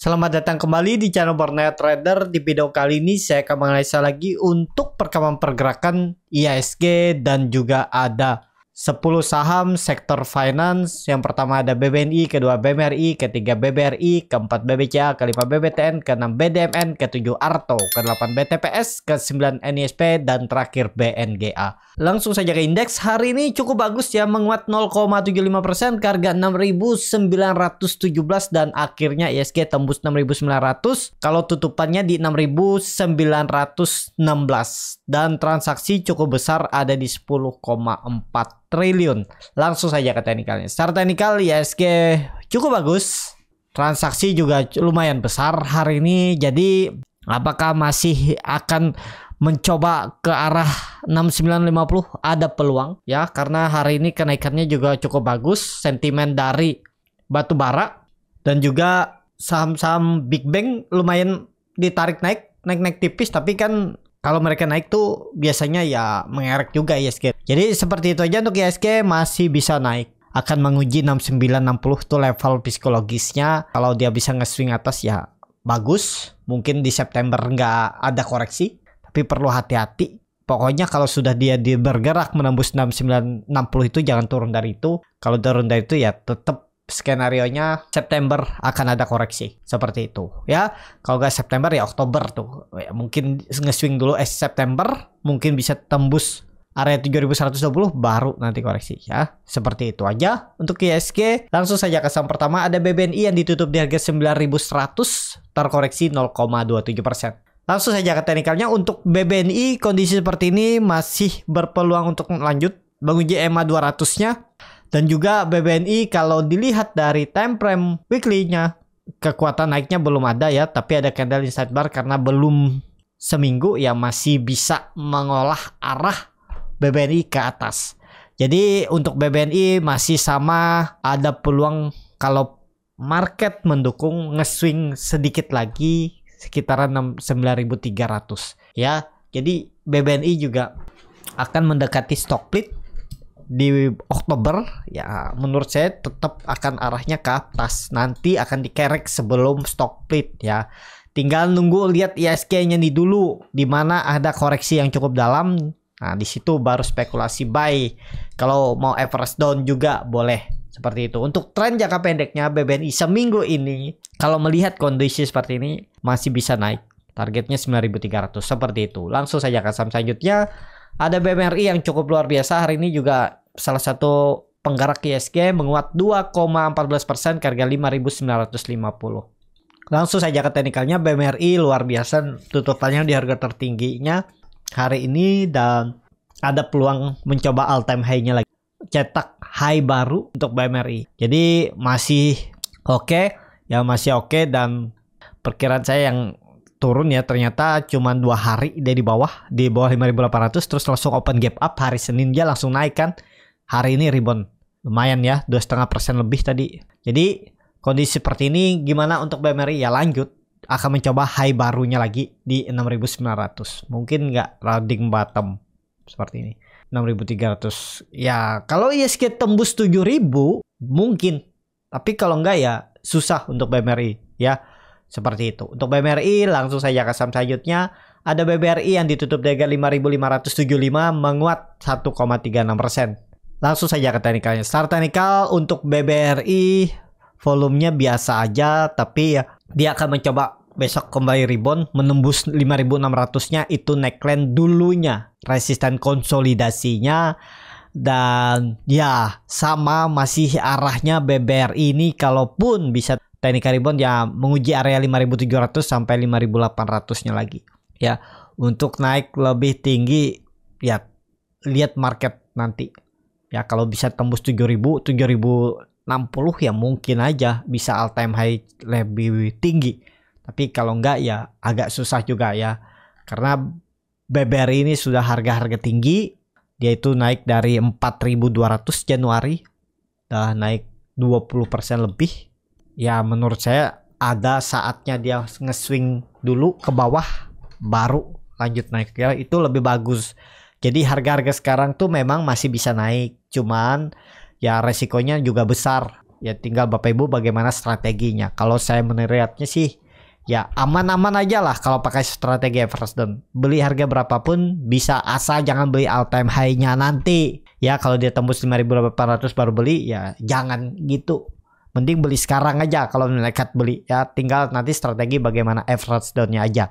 Selamat datang kembali di channel Borneo Trader. Di video kali ini saya akan menganalisa lagi untuk perkembangan pergerakan IASG dan juga ada 10 saham sektor finance. Yang pertama ada BBNI, kedua BMRI, ketiga BBRI, keempat BBCA, kelima BBTN, keenam BDMN, ketujuh Arto, kedelapan BTPS, ke-9 NISP, dan terakhir BNGA. Langsung saja ke indeks. Hari ini cukup bagus ya, menguat 0,75% ke harga 6.917 dan akhirnya ISG tembus 6.900. Kalau tutupannya di 6.916 dan transaksi cukup besar ada di 10,4 triliun. Langsung saja ke teknikalnya. Secara teknikal ISG cukup bagus. Transaksi juga lumayan besar hari ini. Jadi apakah masih akan mencoba ke arah 6950 ada peluang ya karena hari ini kenaikannya juga cukup bagus sentimen dari batu bara dan juga saham-saham Big Bang lumayan ditarik naik naik-naik tipis tapi kan kalau mereka naik tuh biasanya ya mengerek juga ya ISG. Jadi seperti itu aja untuk ISG masih bisa naik. Akan menguji 6960 tuh level psikologisnya. Kalau dia bisa nge-swing atas ya bagus. Mungkin di September nggak ada koreksi. Tapi perlu hati-hati. Pokoknya kalau sudah dia bergerak menembus 6960 itu jangan turun dari itu. Kalau turun dari itu ya tetap skenario nya September akan ada koreksi seperti itu ya kalau nggak September ya Oktober tuh ya, mungkin nge-swing dulu eh September mungkin bisa tembus area 3120 baru nanti koreksi ya. Seperti itu aja untuk ISG. Langsung saja ke saham pertama ada BBNI yang ditutup di harga 9100 terkoreksi 0,27%. Langsung saja ke teknikalnya untuk BBNI kondisi seperti ini masih berpeluang untuk lanjut menguji EMA 200-nya dan juga BBNI kalau dilihat dari time frame weekly-nya kekuatan naiknya belum ada ya, tapi ada candle inside bar karena belum seminggu ya masih bisa mengolah arah BBNI ke atas. Jadi untuk BBNI masih sama ada peluang kalau market mendukung ngeswing sedikit lagi sekitaran 9300 ya. Jadi BBNI juga akan mendekati stock split di Oktober ya menurut saya tetap akan arahnya ke atas nanti akan dikerek sebelum stock split ya tinggal nunggu lihat ISK nya di dulu di mana ada koreksi yang cukup dalam nah di situ baru spekulasi buy kalau mau everest down juga boleh seperti itu untuk tren jangka pendeknya BBNI seminggu ini kalau melihat kondisi seperti ini masih bisa naik targetnya 9300 seperti itu langsung saja ke saham selanjutnya ada BMRI yang cukup luar biasa hari ini juga salah satu penggerak ISG e menguat 2,14% ke harga 5.950. Langsung saja ke teknikalnya BMRI luar biasa tutupannya di harga tertingginya hari ini dan ada peluang mencoba all time high-nya lagi. Cetak high baru untuk BMRI. Jadi masih oke, okay, ya masih oke okay, dan perkiraan saya yang turun ya ternyata cuma dua hari dari bawah di bawah 5.800 terus langsung open gap up hari Senin dia langsung naik kan hari ini rebound lumayan ya dua setengah persen lebih tadi jadi kondisi seperti ini gimana untuk BMRI ya lanjut akan mencoba high barunya lagi di 6900 mungkin nggak rounding bottom seperti ini 6300 ya kalau ISG e tembus 7000 mungkin tapi kalau nggak ya susah untuk BMRI ya seperti itu untuk BMRI langsung saja ke saham selanjutnya ada BBRI yang ditutup puluh 5575 menguat 1,36 persen Langsung saja ke teknikalnya. Secara teknikal untuk BBRI volumenya biasa aja tapi ya dia akan mencoba besok kembali rebound menembus 5600 nya itu neckline dulunya resisten konsolidasinya dan ya sama masih arahnya BBRI ini kalaupun bisa teknik rebound ya menguji area 5700 sampai 5800 nya lagi ya untuk naik lebih tinggi ya lihat market nanti Ya kalau bisa tembus 7000, 7060 ya mungkin aja bisa all time high lebih tinggi. Tapi kalau enggak ya agak susah juga ya. Karena BBR ini sudah harga-harga tinggi. Dia itu naik dari 4200 Januari. Dah naik 20% lebih. Ya menurut saya ada saatnya dia nge-swing dulu ke bawah baru lanjut naik ya itu lebih bagus jadi harga-harga sekarang tuh memang masih bisa naik, cuman ya resikonya juga besar. Ya tinggal Bapak Ibu bagaimana strateginya. Kalau saya meneriaknya sih ya aman-aman aja lah kalau pakai strategi Everest Down. Beli harga berapapun bisa asal jangan beli all time high-nya nanti. Ya kalau dia tembus 5.800 baru beli ya jangan gitu. Mending beli sekarang aja kalau nekat beli ya tinggal nanti strategi bagaimana Everest down-nya aja.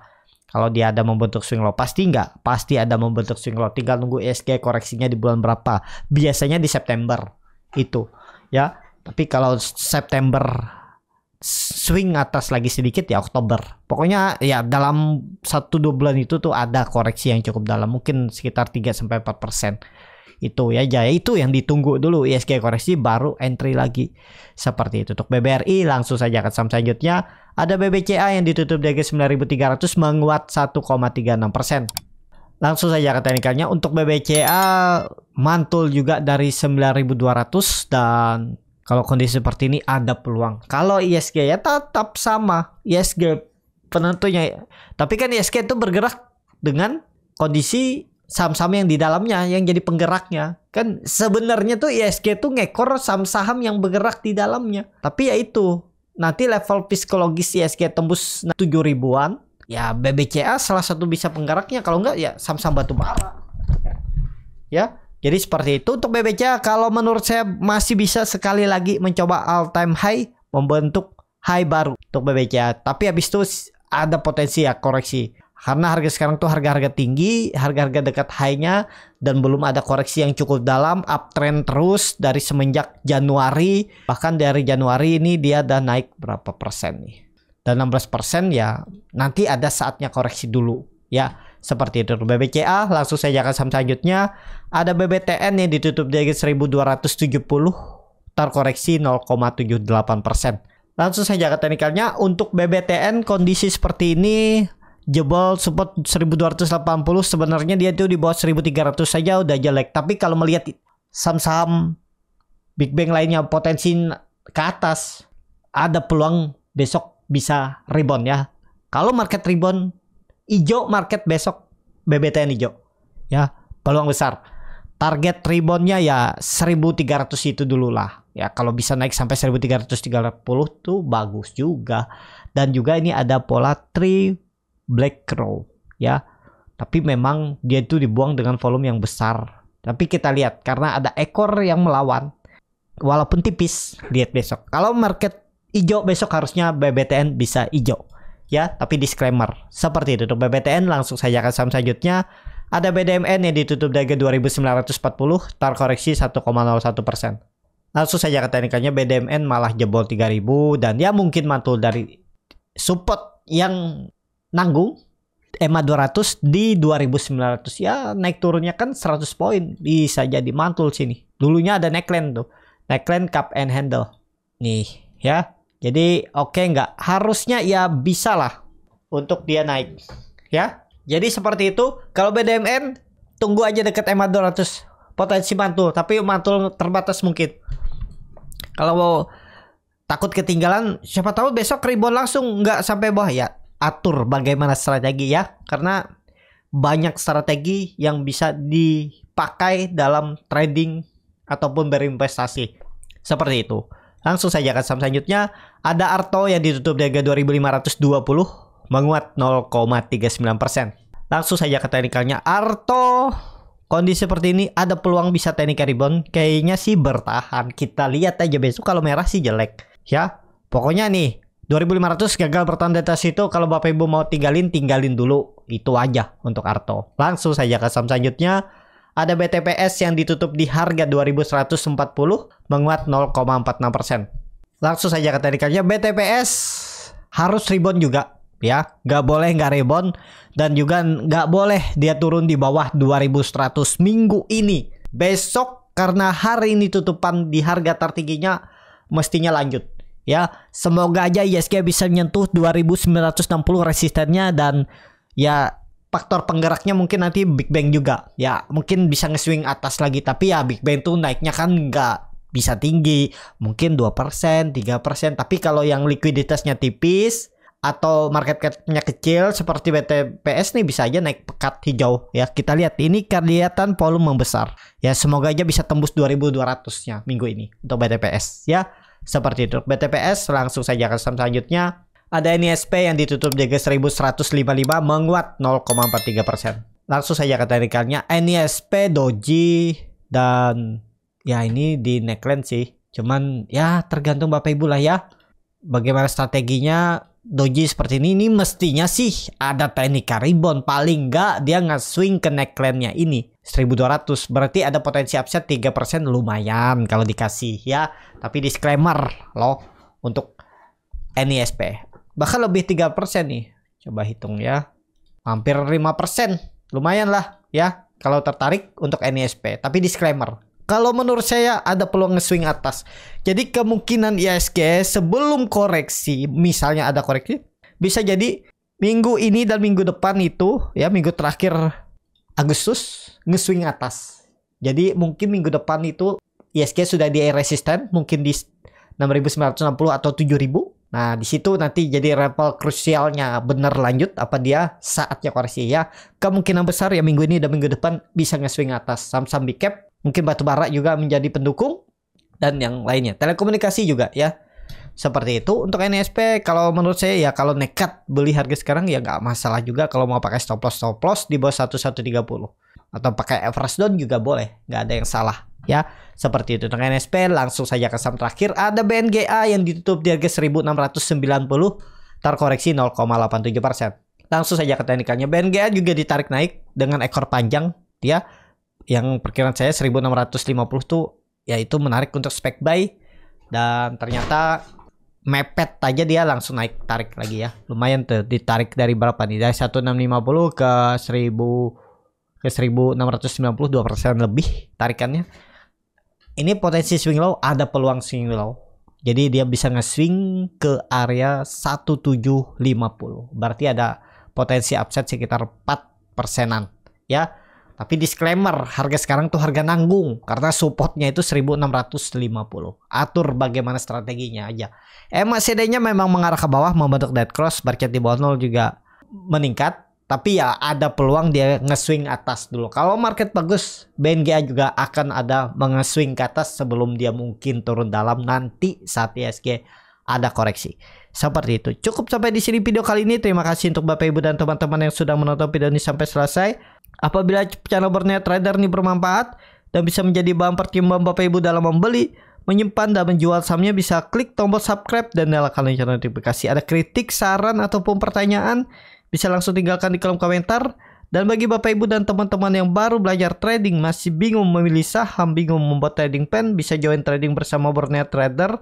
Kalau dia ada membentuk swing low, pasti enggak, Pasti ada membentuk swing low. Tinggal nunggu ISG e koreksinya di bulan berapa. Biasanya di September itu, ya. Tapi kalau September swing atas lagi sedikit ya Oktober. Pokoknya ya dalam satu dua bulan itu tuh ada koreksi yang cukup dalam. Mungkin sekitar 3-4 persen itu ya Jaya itu yang ditunggu dulu ISG koreksi baru entry lagi seperti itu untuk BBRI langsung saja ke saham selanjutnya ada BBCA yang ditutup di harga 9300 menguat 1,36 langsung saja ke teknikalnya untuk BBCA mantul juga dari 9200 dan kalau kondisi seperti ini ada peluang kalau ISG ya tetap sama ISG penentunya ya. tapi kan ISG itu bergerak dengan kondisi saham-saham yang di dalamnya yang jadi penggeraknya kan sebenarnya tuh ISG tuh ngekor saham-saham yang bergerak di dalamnya tapi ya itu nanti level psikologis ISG tembus 7 ribuan ya BBCA salah satu bisa penggeraknya kalau enggak ya saham-saham batu bara ya jadi seperti itu untuk BBCA kalau menurut saya masih bisa sekali lagi mencoba all time high membentuk high baru untuk BBCA tapi habis itu ada potensi ya koreksi karena harga sekarang tuh harga-harga tinggi, harga-harga dekat high-nya dan belum ada koreksi yang cukup dalam, uptrend terus dari semenjak Januari, bahkan dari Januari ini dia ada naik berapa persen nih. Dan 16 persen ya nanti ada saatnya koreksi dulu ya seperti itu BBCA langsung saya jaga saham selanjutnya ada BBTN yang ditutup di 1270 terkoreksi 0,78 persen langsung saya jaga teknikalnya untuk BBTN kondisi seperti ini jebol support 1280 sebenarnya dia tuh di bawah 1300 saja udah jelek tapi kalau melihat saham-saham Big Bang lainnya potensi ke atas ada peluang besok bisa rebound ya kalau market rebound hijau market besok BBTN hijau ya peluang besar target reboundnya ya 1300 itu dulu lah ya kalau bisa naik sampai 1330 tuh bagus juga dan juga ini ada pola tri Black Crow ya. Tapi memang dia itu dibuang dengan volume yang besar. Tapi kita lihat karena ada ekor yang melawan. Walaupun tipis, lihat besok. Kalau market hijau besok harusnya BBTN bisa hijau. Ya, tapi disclaimer. Seperti itu untuk BBTN langsung saya ke saham selanjutnya. Ada BDMN yang ditutup harga 2940, tar koreksi 1,01%. persen. Langsung saja ke teknikalnya BDMN malah jebol 3000 dan ya mungkin mantul dari support yang nanggung EMA 200 di 2900 ya naik turunnya kan 100 poin bisa jadi mantul sini dulunya ada neckline tuh neckline cup and handle nih ya jadi oke okay, nggak harusnya ya bisa lah untuk dia naik ya jadi seperti itu kalau BDMN tunggu aja deket EMA 200 potensi mantul tapi mantul terbatas mungkin kalau mau takut ketinggalan siapa tahu besok ribon langsung nggak sampai bawah ya atur bagaimana strategi ya karena banyak strategi yang bisa dipakai dalam trading ataupun berinvestasi seperti itu langsung saja ke saham selanjutnya ada Arto yang ditutup di harga 2520 menguat 0,39% langsung saja ke teknikalnya Arto kondisi seperti ini ada peluang bisa teknik rebound kayaknya sih bertahan kita lihat aja besok kalau merah sih jelek ya pokoknya nih 2500 gagal bertahan di atas itu kalau Bapak Ibu mau tinggalin tinggalin dulu itu aja untuk Arto. Langsung saja ke saham selanjutnya ada BTPS yang ditutup di harga 2140 menguat 0,46%. Langsung saja ke teknikalnya BTPS harus rebound juga ya. Gak boleh nggak rebound dan juga nggak boleh dia turun di bawah 2100 minggu ini. Besok karena hari ini tutupan di harga tertingginya mestinya lanjut ya semoga aja ISG bisa menyentuh 2960 resistennya dan ya faktor penggeraknya mungkin nanti Big Bang juga ya mungkin bisa nge-swing atas lagi tapi ya Big Bang tuh naiknya kan nggak bisa tinggi mungkin 2% 3% tapi kalau yang likuiditasnya tipis atau market capnya kecil seperti BTPS nih bisa aja naik pekat hijau ya kita lihat ini kelihatan volume membesar ya semoga aja bisa tembus 2200 nya minggu ini untuk BTPS ya seperti itu. BTPS langsung saja ke saham selanjutnya. Ada NISP yang ditutup jaga 1155 menguat 0,43%. Langsung saja ke teknikalnya. NISP, Doji, dan ya ini di neckline sih. Cuman ya tergantung Bapak Ibu lah ya. Bagaimana strateginya doji seperti ini, ini mestinya sih ada teknik rebound. Paling enggak dia nge-swing ke neckline-nya ini. 1200 berarti ada potensi upset 3% lumayan kalau dikasih ya tapi disclaimer loh untuk NISP bahkan lebih 3% nih coba hitung ya hampir 5% lumayan lah ya kalau tertarik untuk NISP tapi disclaimer kalau menurut saya ada peluang swing atas jadi kemungkinan ISG sebelum koreksi misalnya ada koreksi bisa jadi minggu ini dan minggu depan itu ya minggu terakhir Agustus ngeswing atas. Jadi mungkin minggu depan itu ISG sudah di resisten mungkin di 6960 atau 7000. Nah, di situ nanti jadi level krusialnya benar lanjut apa dia saatnya koreksi ya. Kemungkinan besar ya minggu ini dan minggu depan bisa ngeswing atas Samsung bicap, mungkin batu bara juga menjadi pendukung dan yang lainnya. Telekomunikasi juga ya seperti itu untuk NSP e kalau menurut saya ya kalau nekat beli harga sekarang ya nggak masalah juga kalau mau pakai stop loss stop loss di bawah 1130 atau pakai average down juga boleh nggak ada yang salah ya seperti itu untuk NSP e langsung saja ke saham terakhir ada BNGA yang ditutup di harga 1690 terkoreksi 0,87% langsung saja ke teknikalnya BNGA juga ditarik naik dengan ekor panjang ya yang perkiraan saya 1650 tuh yaitu menarik untuk spek buy dan ternyata mepet aja dia langsung naik tarik lagi ya. Lumayan tuh ditarik dari berapa nih? Dari 1650 ke 1000 ke 1690 2% lebih tarikannya. Ini potensi swing low ada peluang swing low. Jadi dia bisa nge-swing ke area 1750. Berarti ada potensi upset sekitar 4 persenan ya. Tapi disclaimer, harga sekarang tuh harga nanggung karena supportnya itu 1650. Atur bagaimana strateginya aja. MACD-nya memang mengarah ke bawah membentuk dead cross, market di bawah nol juga meningkat, tapi ya ada peluang dia nge-swing atas dulu. Kalau market bagus, BNGA juga akan ada menge-swing ke atas sebelum dia mungkin turun dalam nanti saat ISG e ada koreksi. Seperti itu. Cukup sampai di sini video kali ini. Terima kasih untuk Bapak Ibu dan teman-teman yang sudah menonton video ini sampai selesai. Apabila channel Berniat Trader ini bermanfaat dan bisa menjadi bahan pertimbangan Bapak Ibu dalam membeli, menyimpan dan menjual sahamnya bisa klik tombol subscribe dan nyalakan lonceng notifikasi. Ada kritik, saran ataupun pertanyaan bisa langsung tinggalkan di kolom komentar. Dan bagi Bapak Ibu dan teman-teman yang baru belajar trading, masih bingung memilih saham, bingung membuat trading plan, bisa join trading bersama Borneo Trader